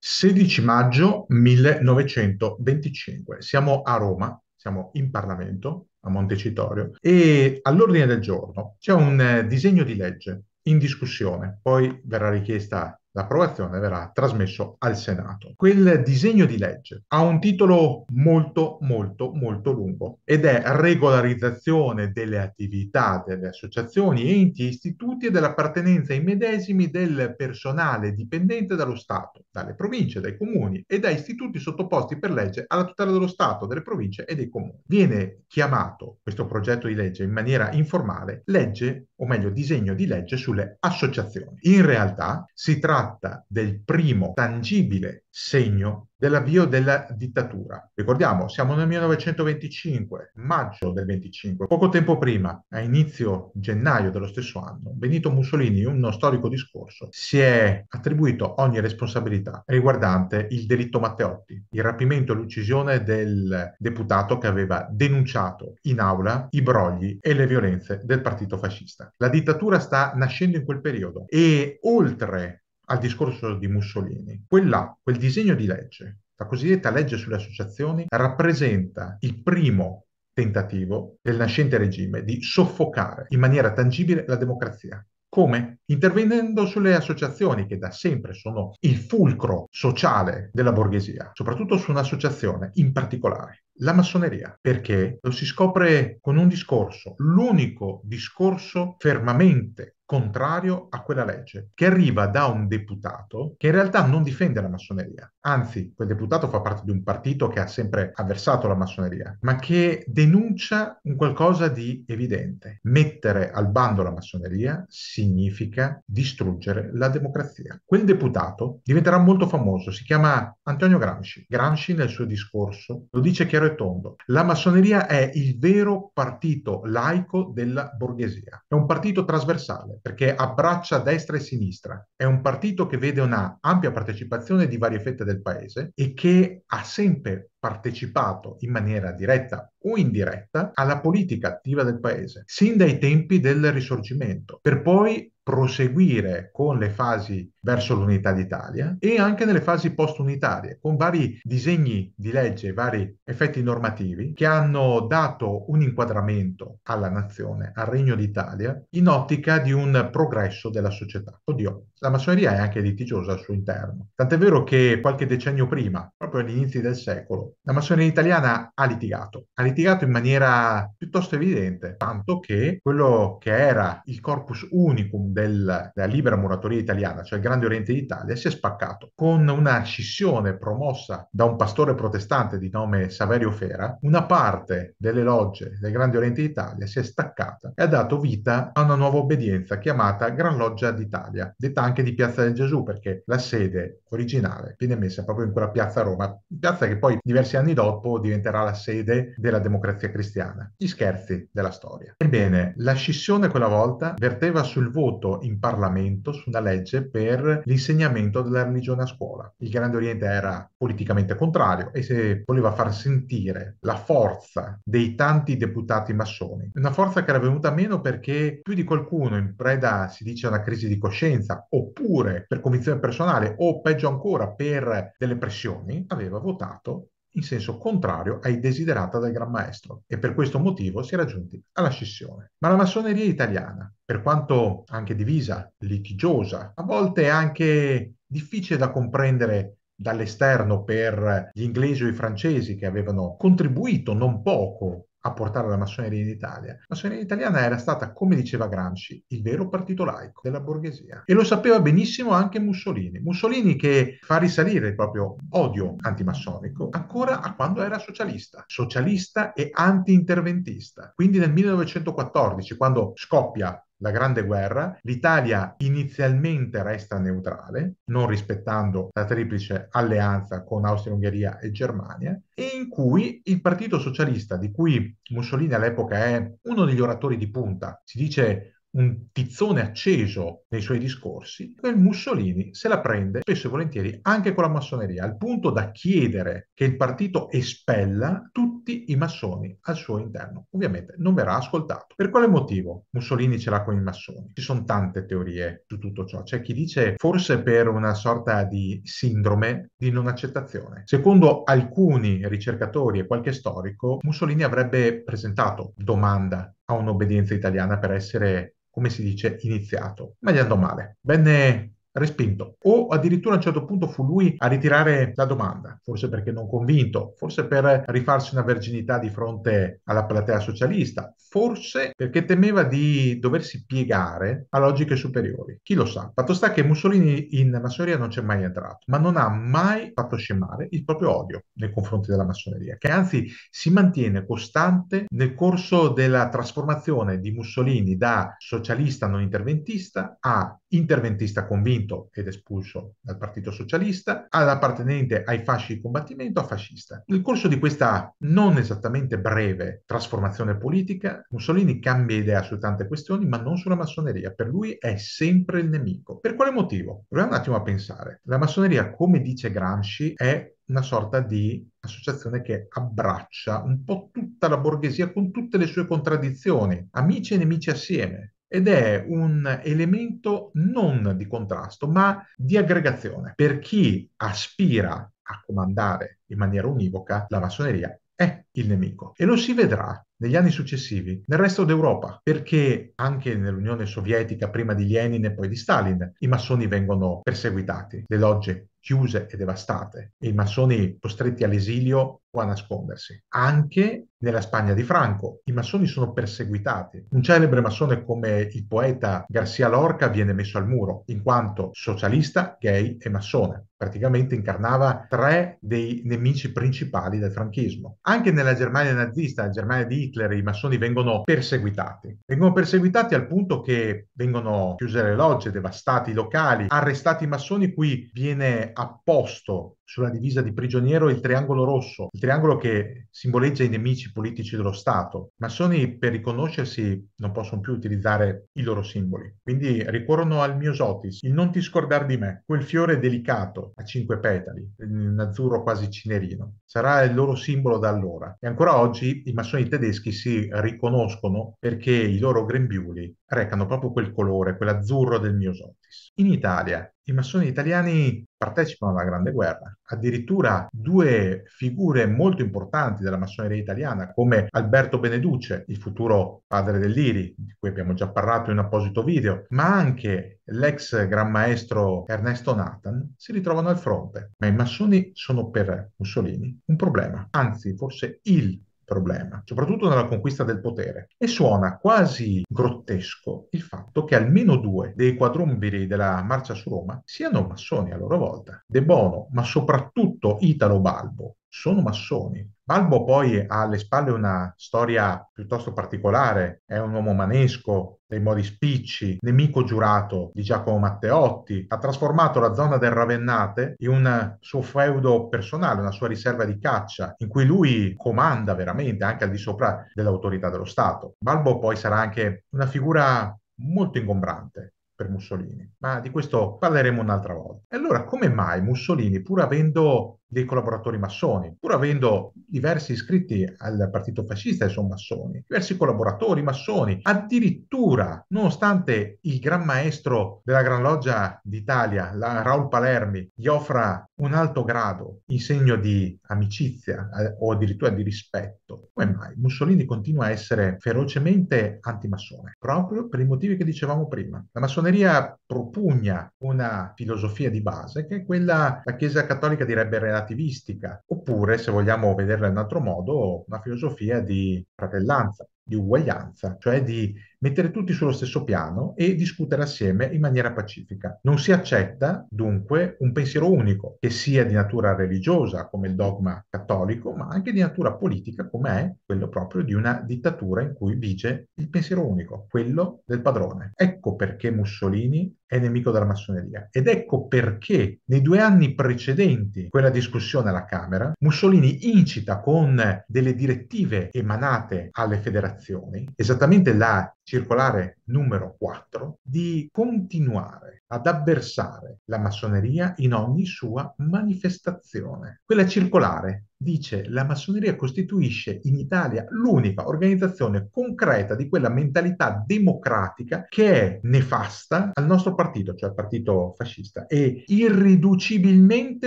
16 maggio 1925. Siamo a Roma, siamo in Parlamento, a Montecitorio, e all'ordine del giorno c'è un eh, disegno di legge in discussione, poi verrà richiesta L'approvazione verrà trasmesso al Senato. Quel disegno di legge ha un titolo molto molto molto lungo ed è regolarizzazione delle attività delle associazioni, enti e istituti e dell'appartenenza ai medesimi del personale dipendente dallo Stato, dalle province, dai comuni e da istituti sottoposti per legge alla tutela dello Stato, delle province e dei comuni. Viene chiamato questo progetto di legge in maniera informale legge, o meglio disegno di legge sulle associazioni. In realtà si tratta tratta del primo tangibile segno dell'avvio della dittatura. Ricordiamo, siamo nel 1925, maggio del 25, poco tempo prima, a inizio gennaio dello stesso anno, Benito Mussolini, in uno storico discorso, si è attribuito ogni responsabilità riguardante il delitto Matteotti, il rapimento e l'uccisione del deputato che aveva denunciato in aula i brogli e le violenze del partito fascista. La dittatura sta nascendo in quel periodo e oltre al discorso di Mussolini. Quella, quel disegno di legge, la cosiddetta legge sulle associazioni, rappresenta il primo tentativo del nascente regime di soffocare in maniera tangibile la democrazia. Come? Intervenendo sulle associazioni che da sempre sono il fulcro sociale della borghesia, soprattutto su un'associazione in particolare, la massoneria, perché lo si scopre con un discorso, l'unico discorso fermamente contrario a quella legge, che arriva da un deputato che in realtà non difende la massoneria. Anzi, quel deputato fa parte di un partito che ha sempre avversato la massoneria, ma che denuncia un qualcosa di evidente. Mettere al bando la massoneria significa distruggere la democrazia. Quel deputato diventerà molto famoso, si chiama Antonio Gramsci. Gramsci nel suo discorso lo dice chiaro e tondo. La massoneria è il vero partito laico della borghesia. È un partito trasversale perché abbraccia destra e sinistra. È un partito che vede una ampia partecipazione di varie fette del paese e che ha sempre partecipato in maniera diretta o indiretta alla politica attiva del paese, sin dai tempi del risorgimento, per poi proseguire con le fasi verso l'unità d'Italia e anche nelle fasi post-unitarie, con vari disegni di legge, vari effetti normativi che hanno dato un inquadramento alla nazione, al Regno d'Italia, in ottica di un progresso della società. Oddio, la massoneria è anche litigiosa al suo interno. Tant'è vero che qualche decennio prima, proprio agli inizi del secolo, la massoneria italiana ha litigato, ha litigato in maniera piuttosto evidente, tanto che quello che era il corpus unicum del, della libera muratoria italiana, cioè il Grande Oriente d'Italia, si è spaccato con una scissione promossa da un pastore protestante di nome Saverio Fera. Una parte delle logge del Grande Oriente d'Italia si è staccata e ha dato vita a una nuova obbedienza chiamata Gran Loggia d'Italia, detta anche di Piazza del Gesù, perché la sede originale viene messa proprio in quella piazza a Roma, piazza che poi diventa diversi anni dopo diventerà la sede della democrazia cristiana. Gli scherzi della storia. Ebbene, la scissione quella volta verteva sul voto in Parlamento su una legge per l'insegnamento della religione a scuola. Il Grande Oriente era politicamente contrario e se voleva far sentire la forza dei tanti deputati massoni, una forza che era venuta meno perché più di qualcuno in preda, si dice, a una crisi di coscienza, oppure per convinzione personale, o peggio ancora per delle pressioni, aveva votato in senso contrario ai desiderata del Gran Maestro e per questo motivo si era giunti alla scissione. Ma la massoneria italiana, per quanto anche divisa, litigiosa, a volte anche difficile da comprendere dall'esterno per gli inglesi o i francesi che avevano contribuito non poco a portare la massoneria in Italia. La massoneria italiana era stata, come diceva Gramsci, il vero partito laico della borghesia e lo sapeva benissimo anche Mussolini. Mussolini che fa risalire il proprio odio antimassonico ancora a quando era socialista, socialista e anti-interventista. Quindi nel 1914, quando scoppia la Grande Guerra, l'Italia inizialmente resta neutrale, non rispettando la triplice alleanza con Austria-Ungheria e Germania, e in cui il Partito Socialista, di cui Mussolini all'epoca è uno degli oratori di punta, si dice un tizzone acceso nei suoi discorsi, e Mussolini se la prende spesso e volentieri anche con la massoneria, al punto da chiedere che il partito espella tutti i massoni al suo interno. Ovviamente non verrà ascoltato. Per quale motivo Mussolini ce l'ha con i massoni? Ci sono tante teorie su tutto ciò. C'è chi dice forse per una sorta di sindrome di non accettazione. Secondo alcuni ricercatori e qualche storico, Mussolini avrebbe presentato domanda a un'obbedienza italiana per essere, come si dice, iniziato, ma gli andò male. Venne respinto. O addirittura a un certo punto fu lui a ritirare la domanda, forse perché non convinto, forse per rifarsi una verginità di fronte alla platea socialista, forse perché temeva di doversi piegare a logiche superiori. Chi lo sa? Fatto sta che Mussolini in massoneria non c'è mai entrato, ma non ha mai fatto scemare il proprio odio nei confronti della massoneria, che anzi si mantiene costante nel corso della trasformazione di Mussolini da socialista non interventista a interventista convinto ed espulso dal Partito Socialista, all'appartenente ai fasci di combattimento a fascista. Nel corso di questa non esattamente breve trasformazione politica, Mussolini cambia idea su tante questioni, ma non sulla massoneria. Per lui è sempre il nemico. Per quale motivo? Proviamo un attimo a pensare. La massoneria, come dice Gramsci, è una sorta di associazione che abbraccia un po' tutta la borghesia con tutte le sue contraddizioni, amici e nemici assieme ed è un elemento non di contrasto, ma di aggregazione. Per chi aspira a comandare in maniera univoca la massoneria è il nemico e lo si vedrà negli anni successivi nel resto d'Europa, perché anche nell'Unione Sovietica, prima di Lenin e poi di Stalin, i massoni vengono perseguitati, le logge chiuse e devastate, i massoni costretti all'esilio può nascondersi. Anche nella Spagna di Franco i massoni sono perseguitati. Un celebre massone come il poeta Garcia Lorca viene messo al muro in quanto socialista, gay e massone. Praticamente incarnava tre dei nemici principali del franchismo. Anche nella Germania nazista, la Germania di Hitler, i massoni vengono perseguitati. Vengono perseguitati al punto che vengono chiuse le logge, devastati i locali, arrestati i massoni, qui viene apposto sulla divisa di prigioniero il triangolo rosso, il triangolo che simboleggia i nemici politici dello Stato. I Massoni per riconoscersi non possono più utilizzare i loro simboli, quindi ricorrono al mio sotis, il non ti scordar di me, quel fiore delicato a cinque petali, in azzurro quasi cinerino. Sarà il loro simbolo da allora. E ancora oggi i massoni tedeschi si riconoscono perché i loro grembiuli recano proprio quel colore, quell'azzurro del Miosotis. In Italia i massoni italiani partecipano alla Grande Guerra. Addirittura due figure molto importanti della massoneria italiana, come Alberto Beneduce, il futuro padre dell'Iri, di cui abbiamo già parlato in un apposito video, ma anche l'ex gran maestro Ernesto Nathan, si ritrovano al fronte. Ma i massoni sono per Mussolini un problema, anzi forse il problema, soprattutto nella conquista del potere. E suona quasi grottesco il fatto che almeno due dei quadrumbiri della marcia su Roma siano massoni a loro volta, De Bono, ma soprattutto Italo Balbo, sono massoni. Balbo poi ha alle spalle una storia piuttosto particolare, è un uomo manesco, dei modi spicci, nemico giurato di Giacomo Matteotti, ha trasformato la zona del Ravennate in un suo feudo personale, una sua riserva di caccia, in cui lui comanda veramente anche al di sopra dell'autorità dello Stato. Balbo poi sarà anche una figura molto ingombrante, per Mussolini, ma di questo parleremo un'altra volta. E allora come mai Mussolini, pur avendo dei collaboratori massoni, pur avendo diversi iscritti al partito fascista e sono massoni, diversi collaboratori massoni, addirittura nonostante il gran maestro della Gran Loggia d'Italia, la Raul Palermi, gli offra un alto grado in segno di amicizia eh, o addirittura di rispetto, come mai Mussolini continua a essere ferocemente antimassone? Proprio per i motivi che dicevamo prima. La massoneria propugna una filosofia di base che è quella la Chiesa Cattolica direbbe relativa relativistica, oppure, se vogliamo vederla in un altro modo, una filosofia di fratellanza, di uguaglianza, cioè di mettere tutti sullo stesso piano e discutere assieme in maniera pacifica. Non si accetta dunque un pensiero unico, che sia di natura religiosa come il dogma cattolico, ma anche di natura politica come è quello proprio di una dittatura in cui vige il pensiero unico, quello del padrone. Ecco perché Mussolini è nemico della massoneria. Ed ecco perché nei due anni precedenti quella discussione alla Camera, Mussolini incita con delle direttive emanate alle federazioni, esattamente la circolare numero 4 di continuare ad avversare la massoneria in ogni sua manifestazione. Quella circolare dice la massoneria costituisce in Italia l'unica organizzazione concreta di quella mentalità democratica che è nefasta al nostro partito, cioè al partito fascista, e irriducibilmente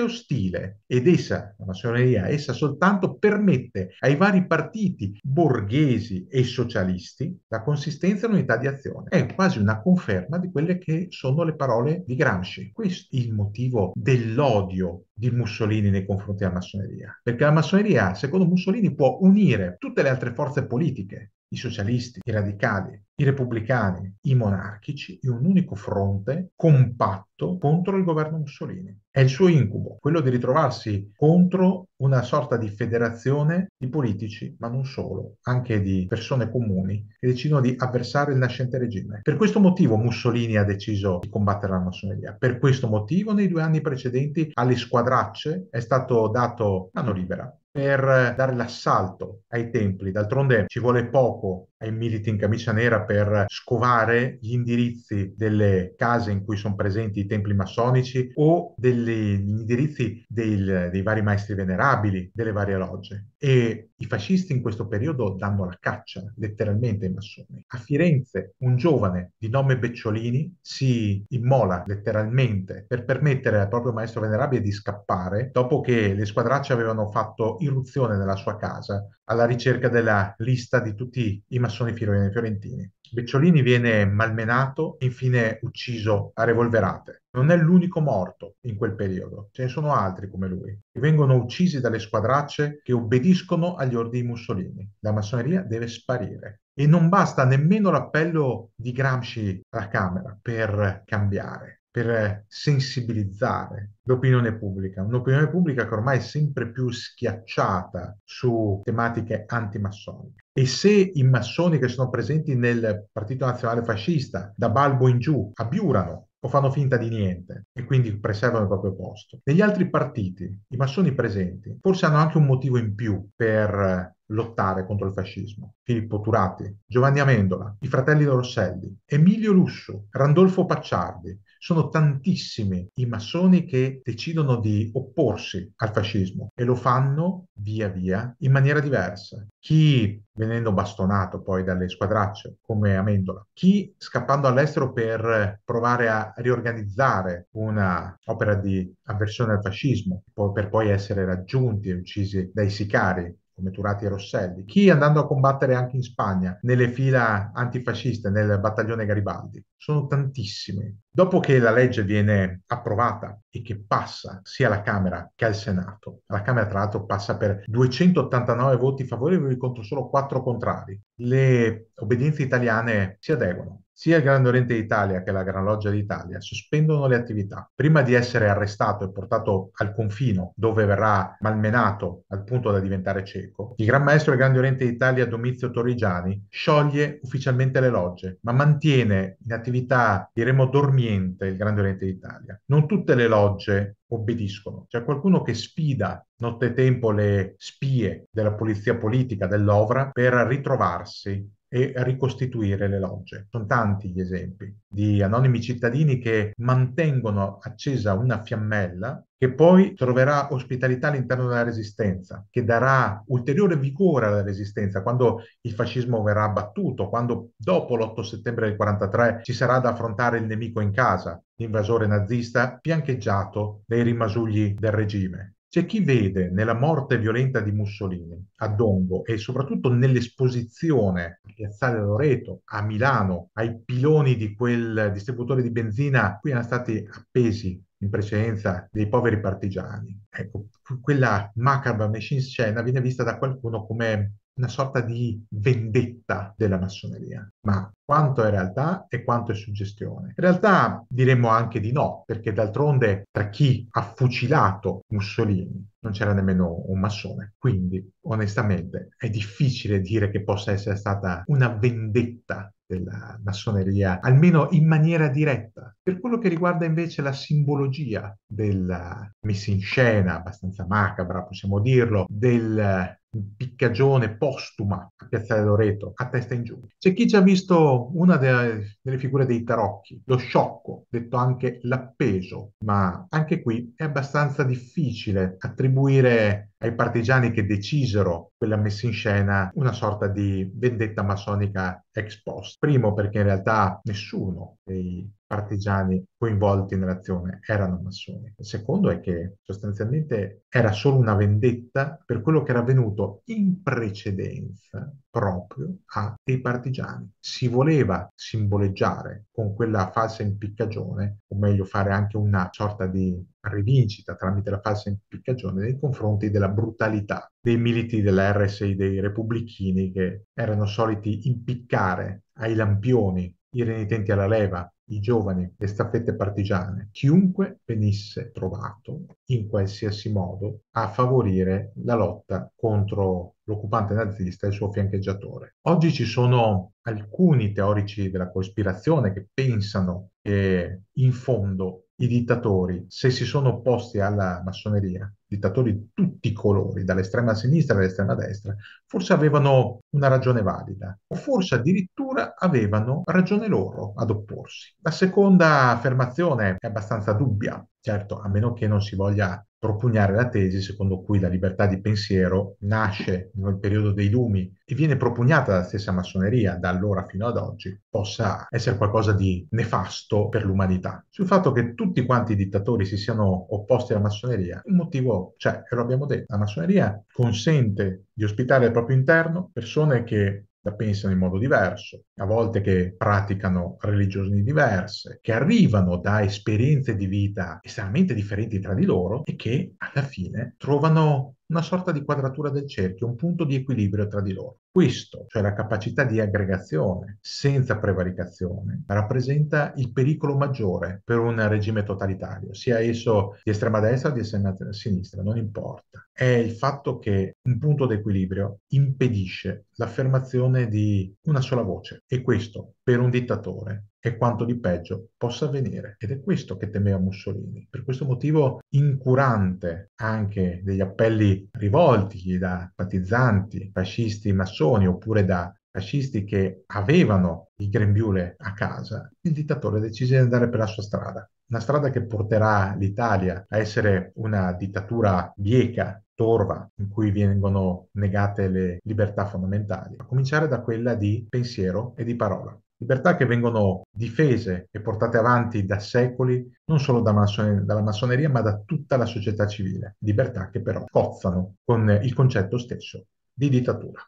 ostile. Ed essa, la massoneria, essa soltanto permette ai vari partiti borghesi e socialisti la consistenza e l'unità di azione situazione. È quasi una conferma di quelle che sono le parole di Gramsci. Questo è il motivo dell'odio di Mussolini nei confronti della massoneria, perché la massoneria, secondo Mussolini, può unire tutte le altre forze politiche i socialisti, i radicali, i repubblicani, i monarchici in un unico fronte compatto contro il governo Mussolini. È il suo incubo, quello di ritrovarsi contro una sorta di federazione di politici, ma non solo, anche di persone comuni che decidono di avversare il nascente regime. Per questo motivo Mussolini ha deciso di combattere la massoneria. Per questo motivo nei due anni precedenti alle squadracce è stato dato mano libera per dare l'assalto ai templi. D'altronde ci vuole poco ai militi in camicia nera per scovare gli indirizzi delle case in cui sono presenti i templi massonici o degli indirizzi del, dei vari maestri venerabili, delle varie logge. E i fascisti in questo periodo danno la caccia letteralmente ai massoni. A Firenze un giovane di nome Becciolini si immola letteralmente per permettere al proprio maestro venerabile di scappare dopo che le squadracce avevano fatto irruzione nella sua casa alla ricerca della lista di tutti i massoni massoni fiorentini. Becciolini viene malmenato e infine ucciso a revolverate. Non è l'unico morto in quel periodo, ce ne sono altri come lui, che vengono uccisi dalle squadracce che obbediscono agli ordini Mussolini. La massoneria deve sparire. E non basta nemmeno l'appello di Gramsci alla Camera per cambiare, per sensibilizzare l'opinione pubblica, un'opinione pubblica che ormai è sempre più schiacciata su tematiche antimassoniche. E se i massoni che sono presenti nel Partito Nazionale Fascista, da Balbo in giù, abiurano o fanno finta di niente e quindi preservano il proprio posto. Negli altri partiti, i massoni presenti, forse hanno anche un motivo in più per lottare contro il fascismo. Filippo Turati, Giovanni Amendola, i fratelli Rosselli, Emilio Lusso, Randolfo Pacciardi, sono tantissimi i massoni che decidono di opporsi al fascismo e lo fanno via via in maniera diversa. Chi venendo bastonato poi dalle squadracce come Amendola, chi scappando all'estero per provare a riorganizzare un'opera di avversione al fascismo, per poi essere raggiunti e uccisi dai sicari come Turati e Rosselli, chi andando a combattere anche in Spagna nelle fila antifasciste, nel battaglione Garibaldi. Sono tantissimi. Dopo che la legge viene approvata e che passa sia alla Camera che al Senato, la Camera tra l'altro passa per 289 voti favorevoli contro solo 4 contrari, le obbedienze italiane si adeguano sia il Grande Oriente d'Italia che la Gran Loggia d'Italia sospendono le attività. Prima di essere arrestato e portato al confino, dove verrà malmenato al punto da diventare cieco, il Gran Maestro del Grande Oriente d'Italia Domizio Torrigiani scioglie ufficialmente le logge, ma mantiene in attività, diremo, dormiente il Grande Oriente d'Italia. Non tutte le logge obbediscono. C'è qualcuno che sfida nottetempo le spie della polizia politica dell'Ovra per ritrovarsi e ricostituire le logge. Sono tanti gli esempi di anonimi cittadini che mantengono accesa una fiammella che poi troverà ospitalità all'interno della resistenza, che darà ulteriore vigore alla resistenza quando il fascismo verrà abbattuto, quando dopo l'8 settembre del 43 ci sarà da affrontare il nemico in casa, l'invasore nazista fiancheggiato dai rimasugli del regime. C'è chi vede nella morte violenta di Mussolini a Dongo e soprattutto nell'esposizione a Piazzale Loreto, a Milano, ai piloni di quel distributore di benzina cui erano stati appesi in precedenza dei poveri partigiani. Ecco, quella macabra messa in scena viene vista da qualcuno come una sorta di vendetta della massoneria, ma quanto è realtà e quanto è suggestione. In realtà diremmo anche di no, perché d'altronde tra chi ha fucilato Mussolini non c'era nemmeno un massone. Quindi, onestamente, è difficile dire che possa essere stata una vendetta della massoneria, almeno in maniera diretta. Per quello che riguarda invece la simbologia della messa in scena, abbastanza macabra, possiamo dirlo, del piccagione postuma a Piazzale Loreto, a testa in giù. C'è chi ci ha visto una delle, delle figure dei tarocchi, lo sciocco, detto anche l'appeso, ma anche qui è abbastanza difficile attribuire ai partigiani che decisero quella messa in scena una sorta di vendetta massonica ex post. Primo perché in realtà nessuno dei partigiani coinvolti nell'azione erano massoni. Il secondo è che sostanzialmente era solo una vendetta per quello che era avvenuto in precedenza proprio a dei partigiani. Si voleva simboleggiare con quella falsa impiccagione, o meglio fare anche una sorta di rivincita tramite la falsa impiccagione nei confronti della brutalità dei militi della RSI, dei repubblichini che erano soliti impiccare ai lampioni i renitenti alla leva, i giovani, le staffette partigiane, chiunque venisse trovato in qualsiasi modo a favorire la lotta contro l'occupante nazista e il suo fiancheggiatore. Oggi ci sono alcuni teorici della cospirazione che pensano che in fondo i dittatori, se si sono opposti alla massoneria, dittatori di tutti i colori, dall'estrema sinistra all'estrema destra, forse avevano una ragione valida, o forse addirittura avevano ragione loro ad opporsi. La seconda affermazione è abbastanza dubbia, Certo, a meno che non si voglia propugnare la tesi secondo cui la libertà di pensiero nasce nel periodo dei lumi e viene propugnata dalla stessa massoneria da allora fino ad oggi, possa essere qualcosa di nefasto per l'umanità. Sul fatto che tutti quanti i dittatori si siano opposti alla massoneria, un motivo c'è, e lo abbiamo detto, la massoneria consente di ospitare al proprio interno persone che la pensano in modo diverso, a volte che praticano religioni diverse, che arrivano da esperienze di vita estremamente differenti tra di loro e che alla fine trovano una sorta di quadratura del cerchio, un punto di equilibrio tra di loro. Questo, cioè la capacità di aggregazione senza prevaricazione, rappresenta il pericolo maggiore per un regime totalitario, sia esso di estrema destra o di estrema sinistra, non importa. È il fatto che un punto di equilibrio impedisce l'affermazione di una sola voce e questo, per un dittatore, che quanto di peggio possa avvenire. Ed è questo che temeva Mussolini. Per questo motivo incurante anche degli appelli rivolti da patizzanti, fascisti massoni oppure da fascisti che avevano il grembiule a casa, il dittatore decise di andare per la sua strada. Una strada che porterà l'Italia a essere una dittatura bieca, torva, in cui vengono negate le libertà fondamentali, a cominciare da quella di pensiero e di parola libertà che vengono difese e portate avanti da secoli, non solo da massoneria, dalla massoneria, ma da tutta la società civile, libertà che però cozzano con il concetto stesso di dittatura.